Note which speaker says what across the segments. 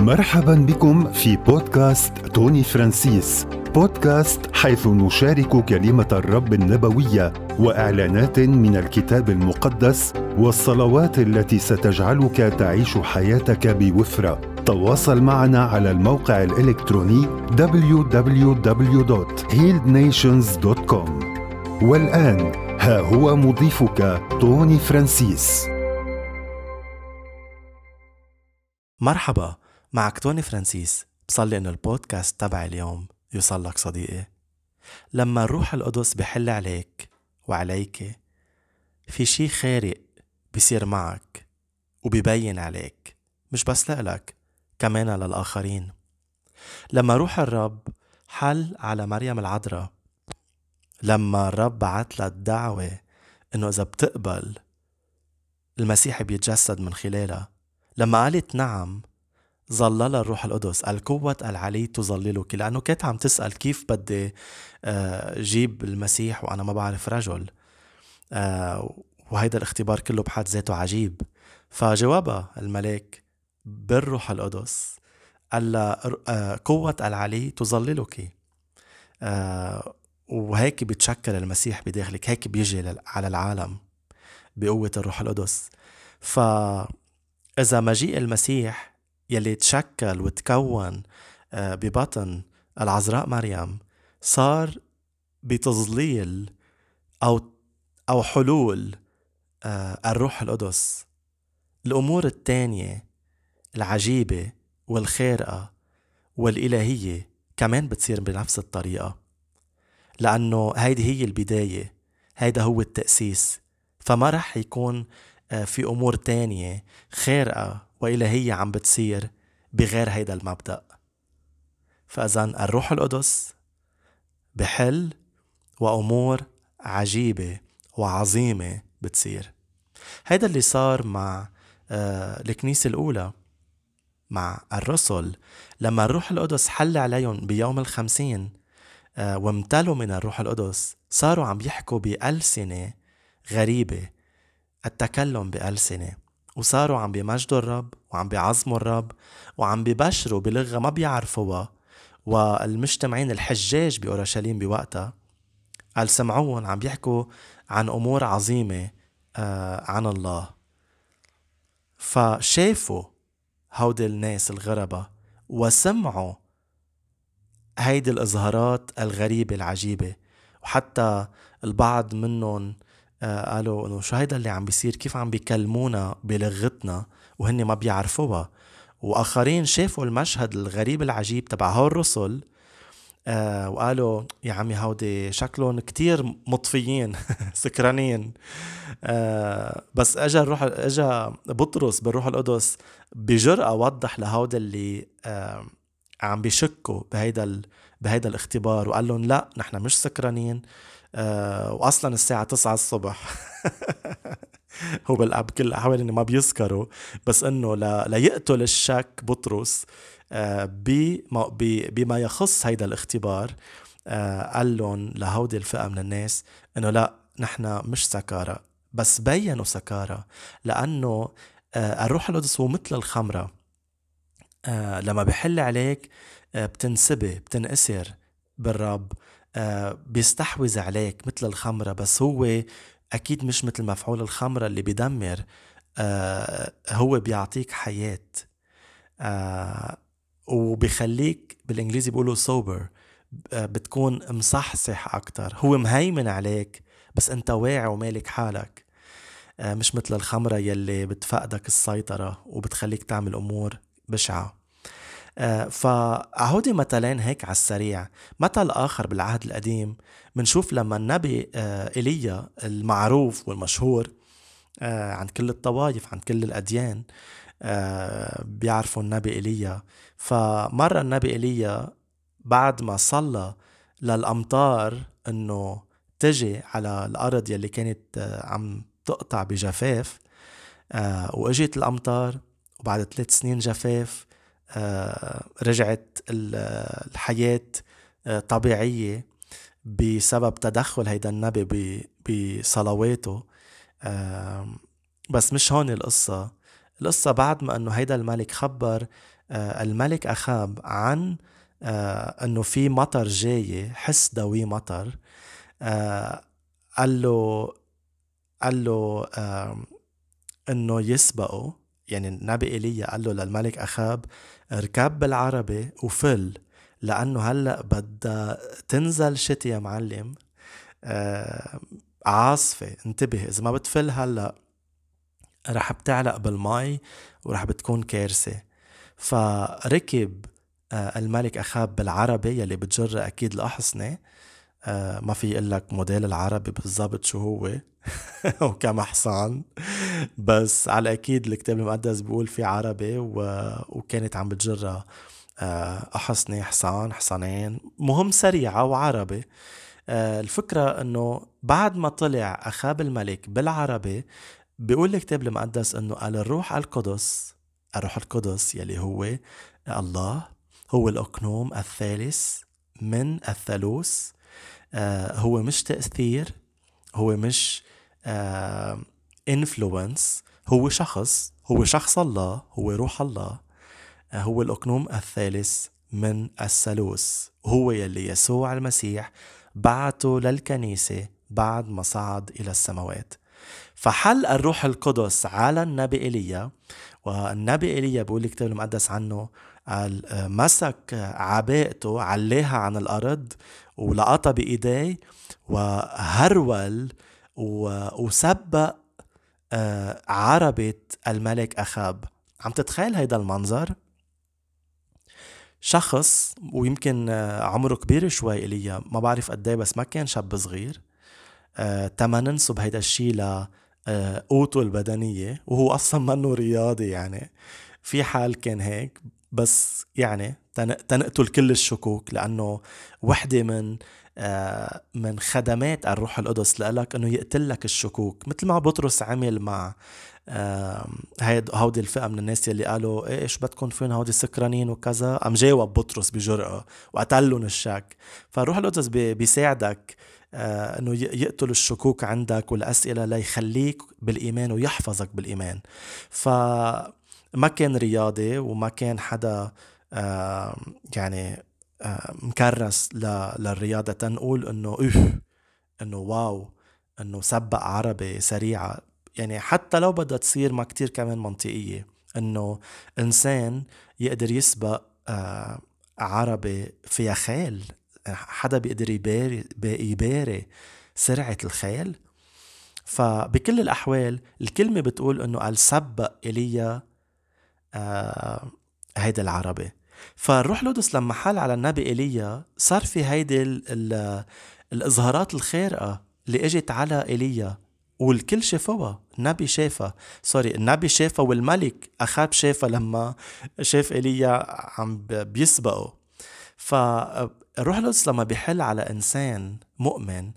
Speaker 1: مرحبا بكم في بودكاست توني فرانسيس بودكاست حيث نشارك كلمة الرب النبوية وإعلانات من الكتاب المقدس والصلوات التي ستجعلك تعيش حياتك بوفرة تواصل معنا على الموقع الإلكتروني www.healednations.com والآن ها هو مضيفك توني فرانسيس مرحبا معك توني فرانسيس بصلي إنه البودكاست تبع اليوم يوصل لك صديقي لما الروح القدس بحل عليك وعليك في شي خارق بصير معك وببين عليك مش بس لإلك كمان للآخرين لما روح الرب حل على مريم العذراء لما الرب بعت لها الدعوة إنه إذا بتقبل المسيح بيتجسد من خلالها لما قالت نعم ظلل الروح القدس القوة العلي تظللك لأنه كانت عم تسأل كيف بدي آه، جيب المسيح وأنا ما بعرف رجل آه، وهيدا الاختبار كله بحد ذاته عجيب فجوابها الملاك بالروح القدس قال آه، قوة العلي تظللك وهيك بيتشكل المسيح بداخلك هيك بيجي على العالم بقوة الروح القدس فإذا مجيء المسيح يلي تشكل وتكون آه، ببطن العذراء مريم صار بتظليل أو أو حلول آه، الروح القدس الأمور الثانيه العجيبة والخارقة والإلهية كمان بتصير بنفس الطريقة لأنه هيدي هي البداية هيدا هو التأسيس فما رح يكون آه، في أمور تانية خارقة وإلى هي عم بتصير بغير هيدا المبدأ فإذا الروح القدس بحل وأمور عجيبة وعظيمة بتصير هيدا اللي صار مع آه، الكنيسة الأولى مع الرسل لما الروح القدس حل عليهم بيوم الخمسين آه، وامتلوا من الروح القدس صاروا عم يحكوا بألسنة غريبة التكلم بألسنة وصاروا عم بيمجدوا الرب وعم بيعظموا الرب وعم ببشروا بلغة ما بيعرفوها والمجتمعين الحجاج بأورشليم بوقتها قال سمعوهم عم بيحكوا عن أمور عظيمة آه عن الله فشافوا هودي الناس الغربة وسمعوا هيدي الإظهارات الغريبة العجيبة وحتى البعض منهم آه، قالوا انه شو هيدا اللي عم بيصير كيف عم بيكلمونا بلغتنا وهن ما بيعرفوها واخرين شافوا المشهد الغريب العجيب تبع الرسل آه وقالوا يا عمي هودي شكلهم كتير مطفيين سكرانين آه بس اجى الروح اجى بطرس بالروح القدس بجرأة وضح لهودي اللي آه عم بيشكوا بهيدا بهيدا الاختبار وقال لهم لا نحن مش سكرانين آه واصلا الساعه 9 الصبح هو كل الاحوال انه ما بيسكروا بس انه ليقتل الشك بطرس آه، بما يخص هيدا الاختبار آه، قال لهم لهودي الفئه من الناس انه لا نحن مش سكارى بس بينوا سكارى لانه آه، الروح القدس هو مثل الخمره آه لما بحل عليك آه بتنسبي بتنأسر بالرب آه بيستحوذ عليك مثل الخمرة بس هو أكيد مش مثل مفعول الخمرة اللي بيدمر آه هو بيعطيك حياة آه وبيخليك بالإنجليزي بيقولوا sober آه بتكون مصحصح أكتر هو مهيمن عليك بس أنت واعي ومالك حالك آه، مش مثل الخمرة يلي بتفقدك السيطرة وبتخليك تعمل أمور بشعة آه، فعهودي مثلين هيك على السريع مثل آخر بالعهد القديم منشوف لما النبي آه، إيليا المعروف والمشهور آه، عن كل الطوائف عن كل الأديان بيعرفوا النبي إيليا فمرة النبي إيليا بعد ما صلى للأمطار إنه تجي على الأرض يلي كانت عم تقطع بجفاف وإجت الأمطار وبعد ثلاث سنين جفاف آه، رجعت الحياة آه، طبيعية بسبب تدخل هيدا النبي بصلواته بس مش هون القصة القصة بعد ما انه هيدا الملك خبر آه، الملك أخاب عن انه في مطر جاي حس دوي مطر قال له قال له انه يسبقه يعني النبي ايليا قال له للملك اخاب اركب بالعربه وفل لانه هلا بدها تنزل شتي يا معلم آه عاصفه انتبه اذا ما بتفل هلا رح بتعلق بالمي ورح بتكون كارثه فركب آه، الملك اخاب بالعربه يلي بتجر اكيد الاحصنه آه ما في اقول لك موديل العربي بالضبط شو هو وكم حصان بس على الاكيد الكتاب المقدس بيقول في عربي و... وكانت عم بتجرى آه، احصنه حصان حصانين مهم سريعه وعربي آه الفكره انه بعد ما طلع اخاب الملك بالعربي بيقول الكتاب المقدس انه قال الروح القدس الروح القدس يلي هو الله هو الاقنوم الثالث من الثالوث آه، هو مش تأثير هو مش انفلونس آه، هو شخص هو شخص الله هو روح الله آه، هو الأقنوم الثالث من الثالوث هو يلي يسوع المسيح بعته للكنيسة بعد ما صعد إلى السماوات فحل الروح القدس على النبي ايليا والنبي ايليا بيقول الكتاب المقدس عنه قال مسك عباءته علاها عن الارض ولقطها بايدي وهرول وسبق آه، عربة الملك أخاب عم تتخيل هيدا المنظر؟ شخص ويمكن آه، عمره كبير شوي إليا ما بعرف قد إيه، بس ما كان شاب صغير آه، تما ننسب هيدا الشيء لقوته البدنية وهو أصلا منه رياضي يعني في حال كان هيك بس يعني تنقتل كل الشكوك لأنه وحدة من آه، من خدمات الروح القدس لك انه يقتل لك الشكوك مثل ما بطرس عمل مع هودي الفئه من الناس يلي قالوا ايش شو بدكم فين هودي سكرانين وكذا قام جاوب بطرس بجرأه وقتلهم الشك فالروح القدس بيساعدك آه، انه يقتل الشكوك عندك والاسئله ليخليك بالايمان ويحفظك بالايمان فما كان رياضي وما كان حدا يعني مكرس للرياضة تنقول انه اوف انه واو انه سبق عربي سريعة يعني حتى لو بدها تصير ما كتير كمان منطقية انه انسان يقدر يسبق عربي فيها خيل حدا بيقدر يباري, يباري سرعة الخيل فبكل الأحوال الكلمة بتقول إنه قال سبق إلي هيدا العربي فالروح القدس لما حال على النبي ايليا صار في هيدي الاظهارات الخارقه اللي اجت على ايليا والكل شافوها النبي شافها سوري النبي شافها والملك اخاب شافها لما شاف ايليا عم بيسبقه فالروح القدس لما بيحل على انسان مؤمن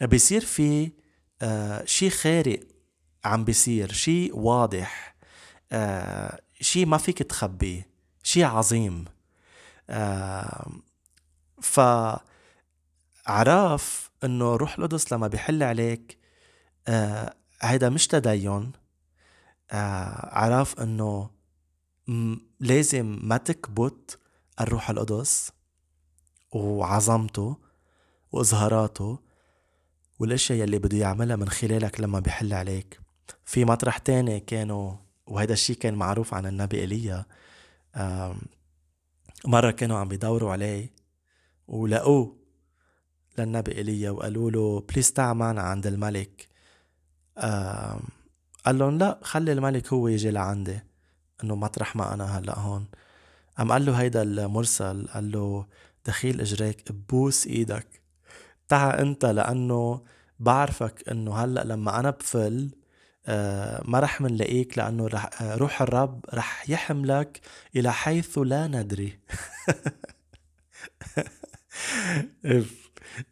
Speaker 1: بيصير في آه، شيء خارق عم بيصير شيء واضح آه، شيء ما فيك تخبيه شيء عظيم آه فعرف انه روح القدس لما بيحل عليك آه هيدا مش تدين آه عرف انه لازم ما تكبت الروح القدس وعظمته وإظهاراته والأشياء يلي بده يعملها من خلالك لما بيحل عليك في مطرح تاني كانوا وهذا الشيء كان معروف عن النبي إيليا مرة كانوا عم بيدوروا عليه ولقوه للنبي ايليا وقالوا له بليز تعا معنا عند الملك قال لهم لا خلي الملك هو يجي لعندي انه مطرح ما انا هلا هون قام قال له هيدا المرسل قال له دخيل اجريك ببوس ايدك تعا انت لانه بعرفك انه هلا لما انا بفل آه، ما رح منلاقيك لأنه رح آه، روح الرب رح يحملك إلى حيث لا ندري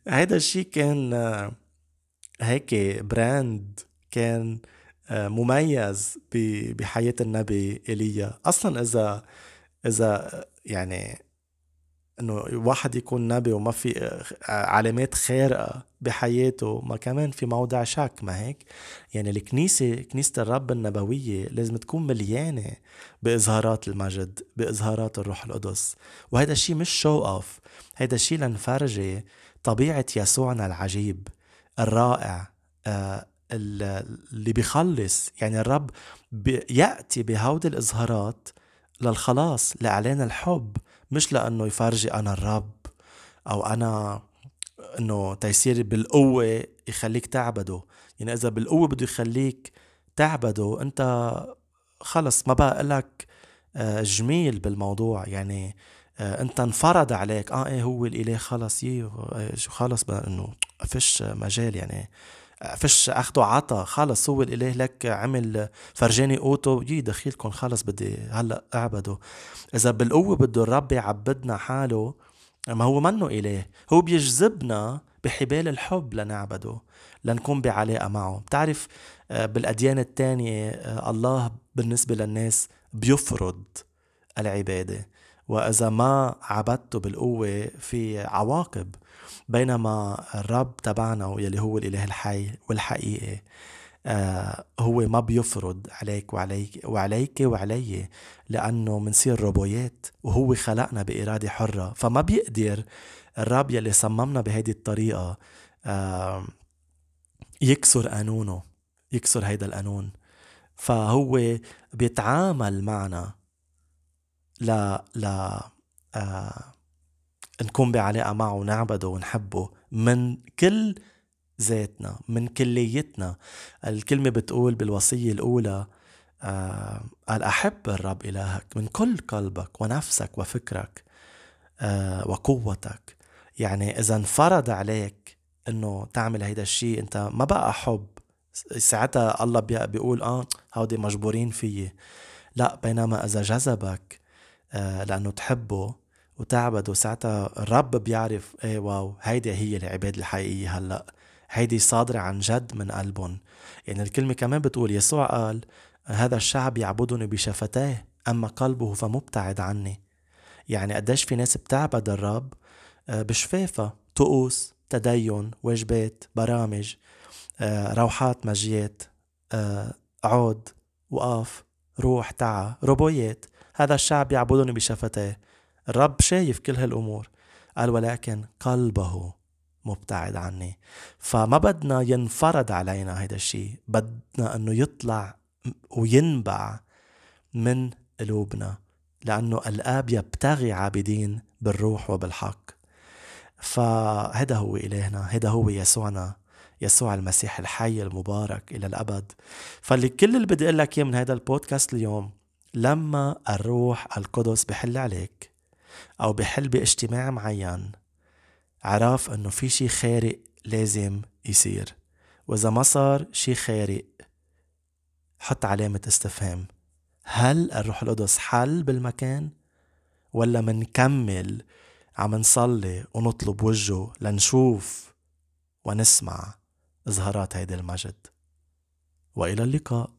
Speaker 1: هيدا الشيء كان آه، هيك براند كان مميز بحياة النبي إيليا أصلا إذا إذا يعني انه واحد يكون نبي وما في آه، علامات خارقه بحياته ما كمان في موضع شك ما هيك يعني الكنيسه كنيسه الرب النبويه لازم تكون مليانه باظهارات المجد باظهارات الروح القدس وهذا الشيء مش شو اوف هذا الشيء لنفرجي طبيعه يسوعنا العجيب الرائع آه، اللي بيخلص يعني الرب ياتي بهودي الاظهارات للخلاص لاعلان الحب مش لانه يفرجي انا الرب او انا انه تيصير بالقوه يخليك تعبده يعني اذا بالقوه بده يخليك تعبده انت خلص ما بقى لك آه، جميل بالموضوع يعني آه، انت انفرض عليك اه ايه هو الاله خلص إيه، آه، شو خلص انه فيش مجال يعني فش اخده عطا خلص هو الاله لك عمل فرجاني قوته يي دخيلكم خلص بدي هلا اعبده اذا بالقوه بده الرب يعبدنا حاله ما هو منه اله هو بيجذبنا بحبال الحب لنعبده لنكون بعلاقه معه بتعرف آه، بالاديان الثانيه آه، الله بالنسبه للناس بيفرض العباده وإذا ما عبدته بالقوة في عواقب بينما الرب تبعنا واللي هو الإله الحي والحقيقي آه هو ما بيفرض عليك وعليك وعليك وعلي لأنه منصير روبويات وهو خلقنا بإرادة حرة فما بيقدر الرب يلي صممنا بهيدي الطريقة آه يكسر قانونه يكسر هيدا القانون فهو بيتعامل معنا ل ل آه نكون بعلاقة معه ونعبده ونحبه من كل ذاتنا من كليتنا الكلمة بتقول بالوصية الأولى آه قال أحب الرب إلهك من كل قلبك ونفسك وفكرك آه وقوتك يعني إذا انفرض عليك إنه تعمل هيدا الشيء أنت ما بقى حب ساعتها الله بيقول آه هودي مجبورين فيي لا بينما إذا جذبك آه، لأنه تحبه وتعبده ساعتها الرب بيعرف ايه واو هيدي هي العباد الحقيقية هلأ هيدي صادرة عن جد من قلبهم يعني الكلمة كمان بتقول يسوع قال هذا الشعب يعبدني بشفتيه أما قلبه فمبتعد عني يعني قديش في ناس بتعبد الرب آه، بشفافها طقوس تدين واجبات برامج آه، روحات مجيات عود وقاف روح تعا روبويات هذا الشعب يعبدني بشفتيه الرب شايف كل هالأمور قال ولكن قلبه مبتعد عني فما بدنا ينفرض علينا هذا الشيء بدنا انه يطلع وينبع من قلوبنا لأنه الآب يبتغي عابدين بالروح وبالحق فهذا هو إلهنا هذا هو يسوعنا يسوع المسيح الحي المبارك إلى الأبد فاللي كل اللي بدي أقول لك إياه من هذا البودكاست اليوم لما الروح القدس بحل عليك أو بحل باجتماع معين عرف أنه في شي خارق لازم يصير وإذا ما صار شي خارق حط علامة استفهام هل الروح القدس حل بالمكان ولا منكمل عم نصلي ونطلب وجهه لنشوف ونسمع إظهارات هيدا المجد وإلى اللقاء